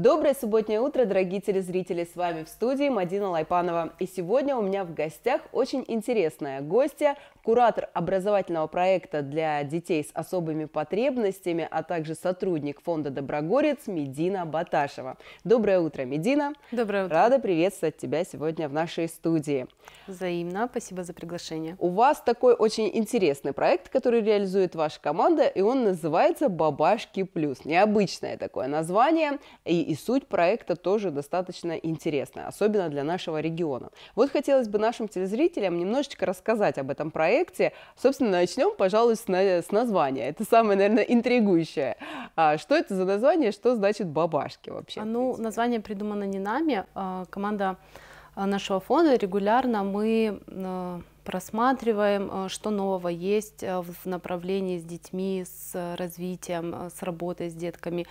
Доброе субботнее утро, дорогие телезрители! С вами в студии Мадина Лайпанова. И сегодня у меня в гостях очень интересная гостья, куратор образовательного проекта для детей с особыми потребностями, а также сотрудник фонда «Доброгорец» Медина Баташева. Доброе утро, Медина! Доброе утро! Рада приветствовать тебя сегодня в нашей студии. Взаимно, спасибо за приглашение. У вас такой очень интересный проект, который реализует ваша команда, и он называется «Бабашки плюс». Необычное такое название, и и суть проекта тоже достаточно интересная, особенно для нашего региона. Вот хотелось бы нашим телезрителям немножечко рассказать об этом проекте. Собственно, начнем, пожалуй, с, на с названия. Это самое, наверное, интригующее. А, что это за название, что значит «бабашки» вообще? А, ну, название придумано не нами. А, команда а, нашего фонда регулярно мы просматриваем, э, что нового есть э, в направлении с детьми, с э, развитием, с работой с детками.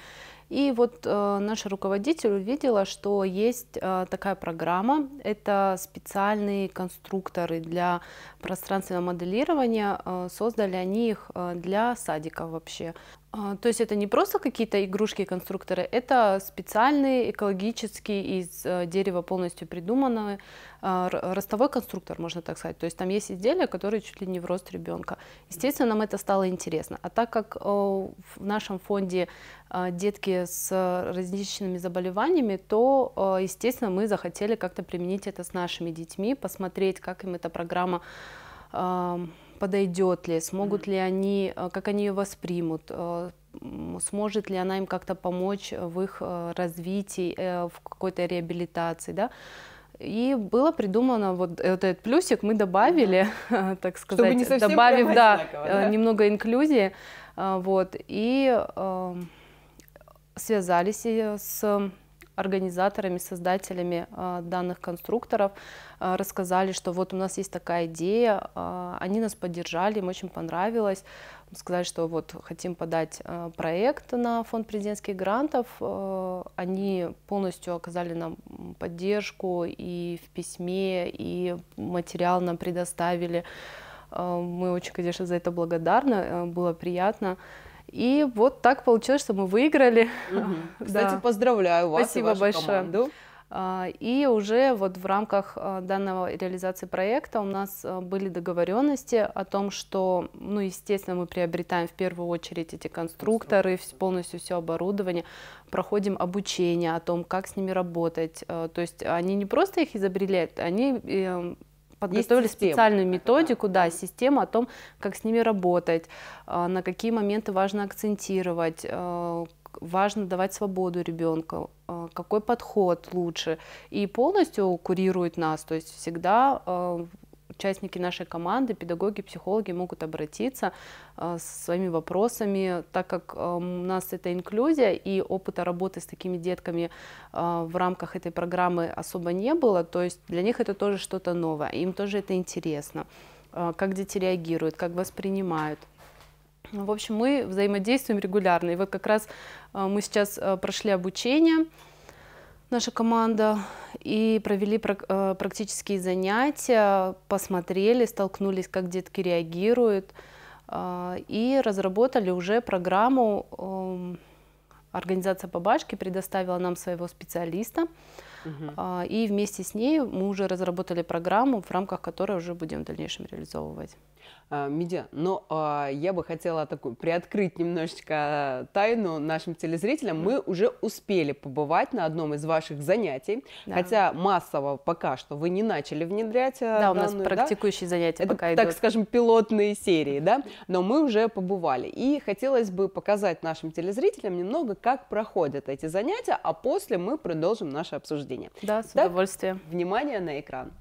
И вот э, наш руководитель увидела, что есть такая программа. Это специальные конструкторы для пространственного моделирования. создали они их для садика вообще. А, то есть это не просто какие-то игрушки конструкторы, это специальные экологический из э, дерева полностью придуманные а, ростовой конструктор, можно так сказать. То есть там есть изделия, которые чуть ли не в рост ребенка. Естественно, нам это стало интересно. А так как э, в нашем фонде э, детки с различными заболеваниями, то, естественно, мы захотели как-то применить это с нашими детьми, посмотреть, как им эта программа эм, подойдет ли, смогут ли они, э, как они ее воспримут, э, сможет ли она им как-то помочь в их э, развитии, в какой-то реабилитации, да. И было придумано вот, этот плюсик, мы добавили, ага. так сказать, Чтобы не добавив да, да? немного инклюзии, вот, и э, связались с организаторами, создателями а, данных конструкторов, а, рассказали, что вот у нас есть такая идея, а, они нас поддержали, им очень понравилось, сказали, что вот хотим подать проект на фонд президентских грантов, они полностью оказали нам поддержку и в письме, и материал нам предоставили, мы очень, конечно, за это благодарны, было приятно. И вот так получилось, что мы выиграли. Угу. Кстати, да. поздравляю вас Спасибо и вашу большое. команду. А, и уже вот в рамках а, данного реализации проекта у нас а, были договоренности о том, что, ну, естественно, мы приобретаем в первую очередь эти конструкторы, полностью все оборудование, проходим обучение о том, как с ними работать. То есть они не просто их изобрели, они эм, подготовили есть специальную методику, да, систему о том, как с ними работать, э, на какие моменты важно акцентировать, э, важно давать свободу ребенку, э, какой подход лучше. И полностью курирует нас, то есть всегда участники нашей команды, педагоги, психологи могут обратиться э, со своими вопросами, так как эм, у нас это инклюзия и опыта работы с такими детками э, в рамках этой программы особо не было, то есть для них это тоже что-то новое, им тоже это интересно, э, как дети реагируют, как воспринимают. В общем, мы взаимодействуем регулярно. И вот как раз э, мы сейчас прошли обучение, наша команда и провели э, практические занятия, посмотрели, столкнулись, как детки реагируют, э, и разработали уже программу. Эм, Организация по предоставила нам своего специалиста, а, и вместе с ней мы уже разработали программу, в рамках которой уже будем в дальнейшем реализовывать. А, Медиа, но ну, а, я бы хотела такую приоткрыть немножечко тайну нашим телезрителям. Мы уже успели побывать на одном из ваших занятий, да. хотя массово пока что вы не начали внедрять. А, да, данную, у нас практикующие да? занятия Это, пока так скажем, пилотные серии, да, но мы уже побывали. И хотелось бы показать нашим телезрителям немного, как проходят эти занятия, а после мы продолжим наше обсуждение обсуждения. Да, с удовольствием. внимание на экран.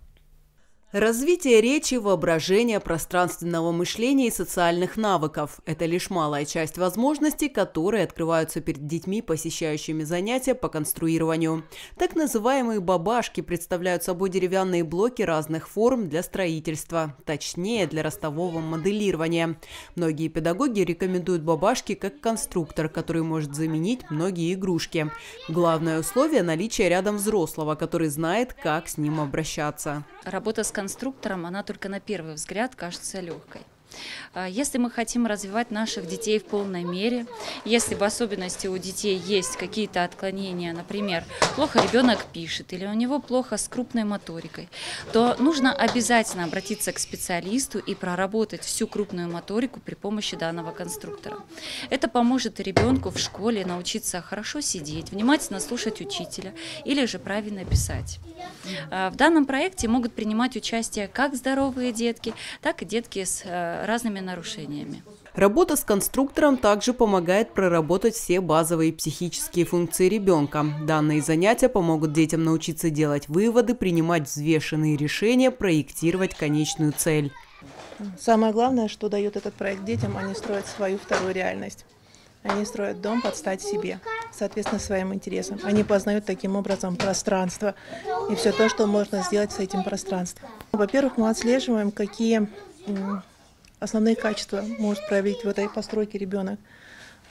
Развитие речи, воображения, пространственного мышления и социальных навыков – это лишь малая часть возможностей, которые открываются перед детьми, посещающими занятия по конструированию. Так называемые «бабашки» представляют собой деревянные блоки разных форм для строительства, точнее, для ростового моделирования. Многие педагоги рекомендуют бабашки как конструктор, который может заменить многие игрушки. Главное условие – наличие рядом взрослого, который знает, как с ним обращаться. Работа с конструктором, она только на первый взгляд кажется легкой. А, если мы хотим развивать наших детей в полной мере, если в особенности у детей есть какие-то отклонения, например, плохо ребенок пишет или у него плохо с крупной моторикой, то нужно обязательно обратиться к специалисту и проработать всю крупную моторику при помощи данного конструктора. Это поможет ребенку в школе научиться хорошо сидеть, внимательно слушать учителя или же правильно писать. А, в данном проекте могут принимать участие как здоровые детки, так и детки с э, разными нарушениями. Работа с конструктором также помогает проработать все базовые психические функции ребенка. Данные занятия помогут детям научиться делать выводы, принимать взвешенные решения, проектировать конечную цель. Самое главное, что дает этот проект детям, они строят свою вторую реальность. Они строят дом под стать себе, соответственно, своим интересам. Они познают таким образом пространство и все то, что можно сделать с этим пространством. Во-первых, мы отслеживаем, какие основные качества может проявить в этой постройке ребенок.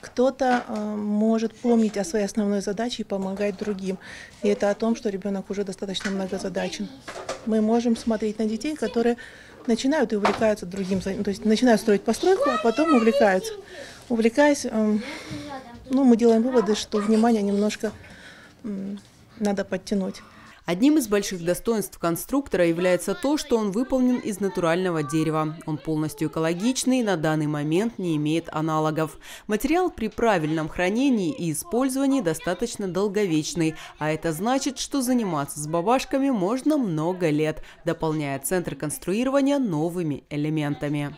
Кто-то э, может помнить о своей основной задаче и помогать другим. И это о том, что ребенок уже достаточно многозадачен. Мы можем смотреть на детей, которые начинают и увлекаются другим, то есть начинают строить постройку, а потом увлекаются. Увлекаясь, э, ну, мы делаем выводы, что внимание немножко э, надо подтянуть. Одним из больших достоинств конструктора является то, что он выполнен из натурального дерева. Он полностью экологичный и на данный момент не имеет аналогов. Материал при правильном хранении и использовании достаточно долговечный, а это значит, что заниматься с бабашками можно много лет, дополняя центр конструирования новыми элементами.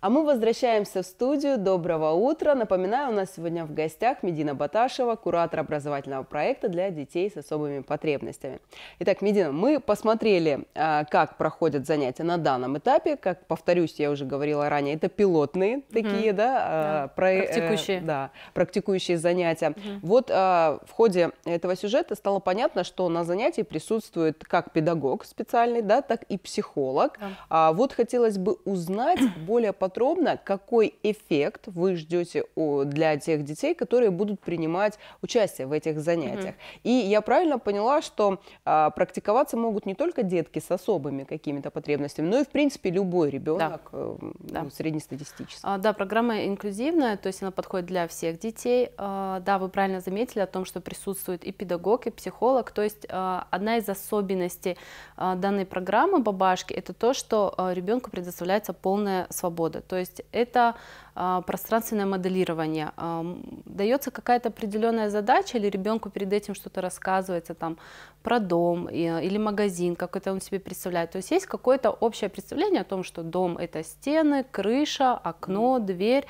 А мы возвращаемся в студию. Доброго утра. Напоминаю, у нас сегодня в гостях Медина Баташева, куратор образовательного проекта для детей с особыми потребностями. Итак, Медина, мы посмотрели, а, как проходят занятия на данном этапе. Как, повторюсь, я уже говорила ранее, это пилотные такие, mm да, а, да. Про, э, практикующие. да, практикующие занятия. mm Вот а, в ходе этого сюжета стало понятно, что на занятии присутствует как педагог специальный, да, так и психолог. Yeah. вот хотелось бы узнать более подробно, подробно, какой эффект вы ждете для тех детей, которые будут принимать участие в этих занятиях. Угу. И я правильно поняла, что а, практиковаться могут не только детки с особыми какими-то потребностями, но и, в принципе, любой ребенок да. Э, да. ну, среднестатистический. А, да, программа инклюзивная, то есть она подходит для всех детей. А, да, вы правильно заметили о том, что присутствует и педагог, и психолог. То есть а, одна из особенностей а, данной программы «Бабашки» — это то, что а, ребенку предоставляется полная свобода. То есть это а, пространственное моделирование. А, дается какая-то определенная задача, или ребенку перед этим что-то рассказывается там про дом а, или магазин, как это он себе представляет. То есть есть какое-то общее представление о том, что дом это стены, крыша, окно, дверь.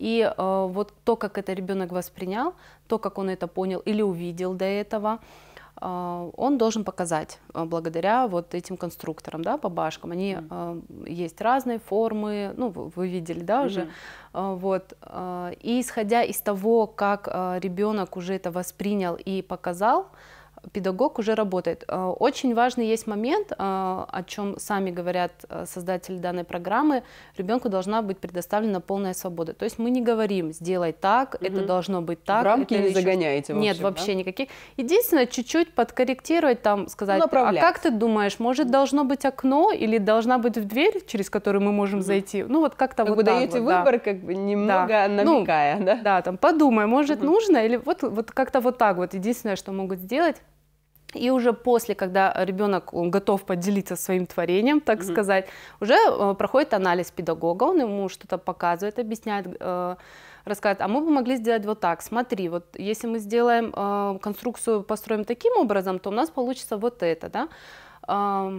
И э, вот то, как это ребенок воспринял, то, как он это понял или увидел до этого, а, он должен показать а, благодаря вот этим конструкторам, да, бабашкам. Они mm -hmm. есть разные формы, ну, вы видели, да, уже. Mm -hmm. Вот. И исходя из того, как ребенок уже это воспринял и показал, педагог уже работает. Э, очень важный есть момент, э, о чем сами говорят э, создатели данной программы, ребенку должна быть предоставлена полная свобода. То есть мы не говорим, сделай так, угу. это должно быть так. В рамки не еще... загоняете вообще, Нет, вообще да? никаких. Единственное, чуть-чуть подкорректировать, там сказать, а как ты думаешь, может должно быть окно или должна быть в дверь, через которую мы можем угу. зайти? Ну вот как-то как вот так даете вот, выбор, да. как бы немного да. Ну, намекая, ну, да? Да, там подумай, может угу. нужно или вот, вот как-то вот так вот. Единственное, что могут сделать, и уже после, когда ребенок он готов поделиться своим творением, так mm-hmm. сказать, уже э, проходит анализ педагога, он ему что-то показывает, объясняет, э, рассказывает, а мы бы могли сделать вот так, смотри, вот если мы сделаем э, конструкцию, построим таким образом, то у нас получится вот это, да.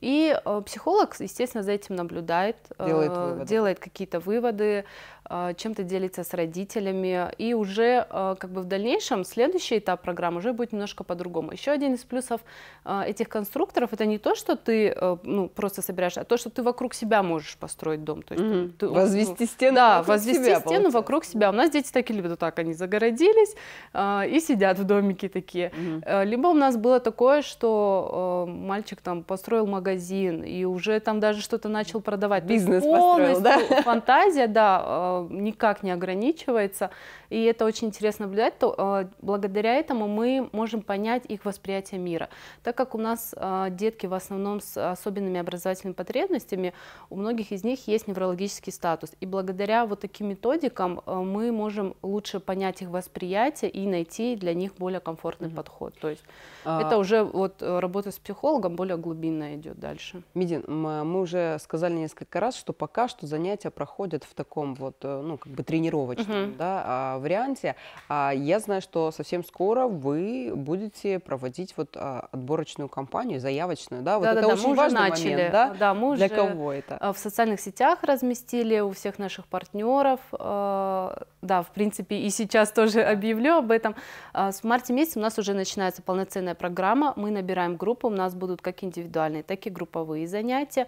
и психолог, естественно, за этим наблюдает, делает, э, делает какие-то выводы, а, чем-то делиться с родителями. И уже а, как бы в дальнейшем следующий этап программы уже будет немножко по-другому. Еще один из плюсов а, этих конструкторов это не то, что ты ну, просто собираешь, а то, что ты вокруг себя можешь построить дом. То есть, mm-hmm. ты, ну, возвести ну, стену. Да, вокруг возвести себя, стену получается. вокруг себя. У нас дети такие любят, так они загородились и сидят в домике такие. Mm-hmm. Либо у нас было такое, что мальчик там построил магазин и уже там даже что-то начал продавать. Бизнес построил, да? фантазия, да, никак не ограничивается, и это очень интересно наблюдать, то а, благодаря этому мы можем понять их восприятие мира. Так как у нас а, детки в основном с особенными образовательными потребностями, у многих из них есть неврологический статус, и благодаря вот таким методикам а, мы можем лучше понять их восприятие и найти для них более комфортный mm-hmm. подход. То есть а... это уже вот работа с психологом более глубинно идет дальше. Медин, мы уже сказали несколько раз, что пока что занятия проходят в таком вот Э, ну, как бы тренировочном угу. да, а, варианте. А я знаю, что совсем скоро вы будете проводить вот а, отборочную кампанию, заявочную, да? Вот да, это да, очень мы уже важный начали. момент, да? Да, мы Для уже кого это? Э, в социальных сетях разместили у всех наших партнеров. Э, да, в принципе, и сейчас тоже объявлю об этом. С марта месяца у нас уже начинается полноценная программа. Мы набираем группы, у нас будут как индивидуальные, так и групповые занятия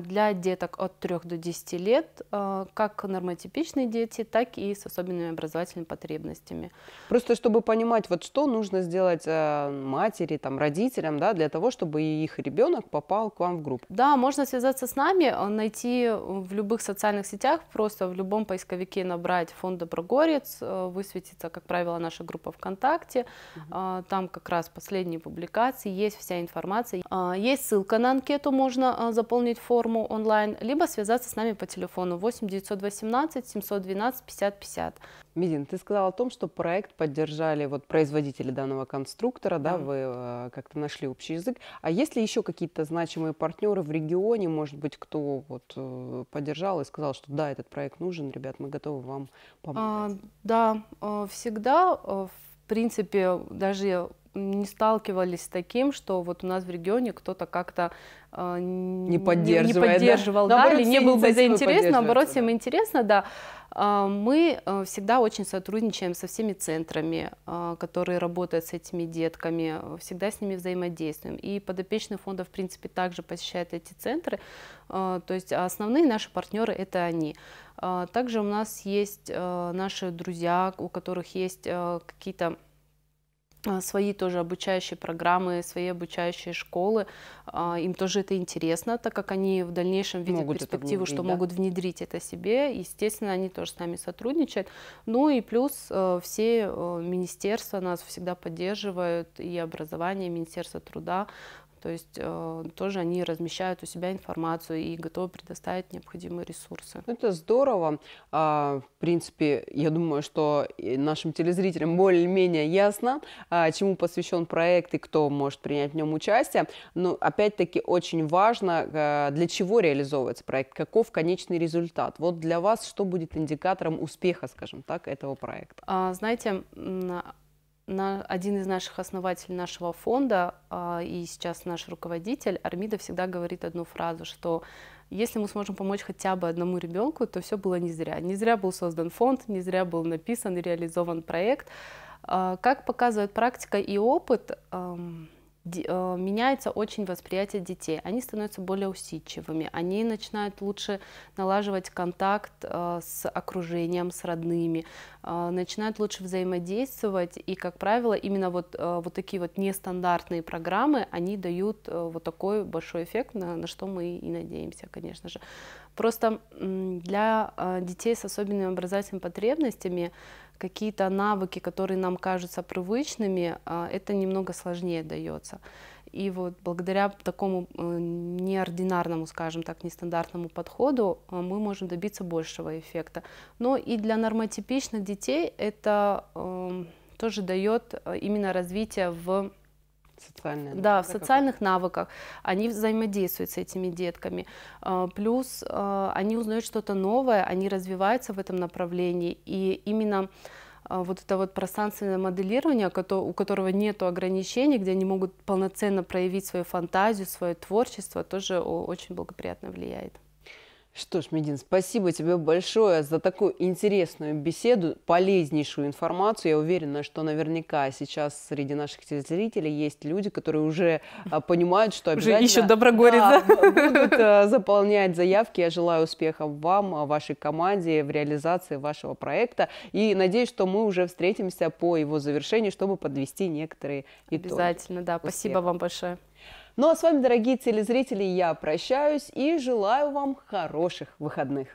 для деток от 3 до 10 лет, как нормативные нейронотипичные дети, так и с особенными образовательными потребностями. Просто чтобы понимать, вот что нужно сделать э, матери, там, родителям, да, для того, чтобы их ребенок попал к вам в группу. Да, можно связаться с нами, э, найти в любых социальных сетях, просто в любом поисковике набрать фонд Доброгорец, э, высветится, как правило, наша группа ВКонтакте, угу. там как раз последние публикации, есть вся информация. А, есть ссылка на анкету, можно заполнить форму онлайн, либо связаться с нами по телефону 8 918 017 712 50 50. Мизин, ты сказала о том, что проект поддержали вот производители данного конструктора, да, да вы э, как-то нашли общий язык. А есть ли еще какие-то значимые партнеры в регионе, может быть, кто вот э, поддержал и сказал, что да, этот проект нужен, ребят, мы готовы вам помочь. А, да, э, всегда, э, в принципе, даже не сталкивались с таким, что вот у нас в регионе кто-то как-то э, не, не, не поддерживал, да, да наоборот, или не был бы заинтересован, наоборот, всем да. интересно, да. А, мы э, всегда очень сотрудничаем со всеми центрами, э, которые работают с этими детками, всегда с ними взаимодействуем. И подопечные фонда, в принципе, также посещают эти центры, э, то есть основные наши партнеры – это они. Также у нас есть наши друзья, у которых есть какие-то а, свои тоже обучающие программы, свои обучающие школы. А, им тоже это интересно, так как они в дальнейшем видят могут перспективу, что да? могут внедрить это себе. Естественно, они тоже с нами сотрудничают. Ну и плюс э, все э, министерства нас всегда поддерживают, и образование, и Министерство труда то есть э, тоже они размещают у себя информацию и готовы предоставить необходимые ресурсы. Ну, это здорово. А, в принципе, я думаю, что нашим телезрителям более-менее ясно, а, чему посвящен проект и кто может принять в нем участие. Но опять-таки очень важно, а, для чего реализовывается проект, каков конечный результат. Вот для вас что будет индикатором успеха, скажем так, этого проекта? А, знаете, на, один из наших основателей нашего фонда а, и сейчас наш руководитель Армида всегда говорит одну фразу, что если мы сможем помочь хотя бы одному ребенку, то все было не зря. Не зря был создан фонд, не зря был написан и реализован проект. А, как показывает практика и опыт, эм, Э, меняется очень восприятие детей. Они становятся более усидчивыми, они начинают лучше налаживать контакт э, с окружением, с родными, э, начинают лучше взаимодействовать. И, как правило, именно вот, вот такие вот нестандартные программы, они дают вот такой большой эффект, на, на что мы и надеемся, конечно же. Просто для детей с особенными образовательными потребностями какие-то навыки, которые нам кажутся привычными, а, это немного сложнее дается. И вот благодаря такому э, неординарному, скажем так, нестандартному подходу а, мы можем добиться большего эффекта. Но и для нормотипичных детей это эм, тоже дает э, именно развитие в Социальные Да, в социальных навыках. Они взаимодействуют с этими детками. А, плюс а, они узнают что-то новое, они развиваются в этом направлении. И именно а, вот это вот пространственное моделирование, у которого нет ограничений, где они могут полноценно проявить свою фантазию, свое творчество, тоже очень благоприятно влияет. Что ж, Медин, спасибо тебе большое за такую интересную беседу, полезнейшую информацию. Я уверена, что наверняка сейчас среди наших телезрителей есть люди, которые уже а, понимают, что обязательно... Уже ищут Доброгорица. Да, будут а, заполнять заявки. Я желаю успехов вам, а, вашей команде в реализации вашего проекта. И надеюсь, что мы уже встретимся по его завершению, чтобы подвести некоторые итоги. Обязательно, да. Успех. Спасибо вам большое. Ну а с вами, дорогие телезрители, я прощаюсь и желаю вам хороших выходных.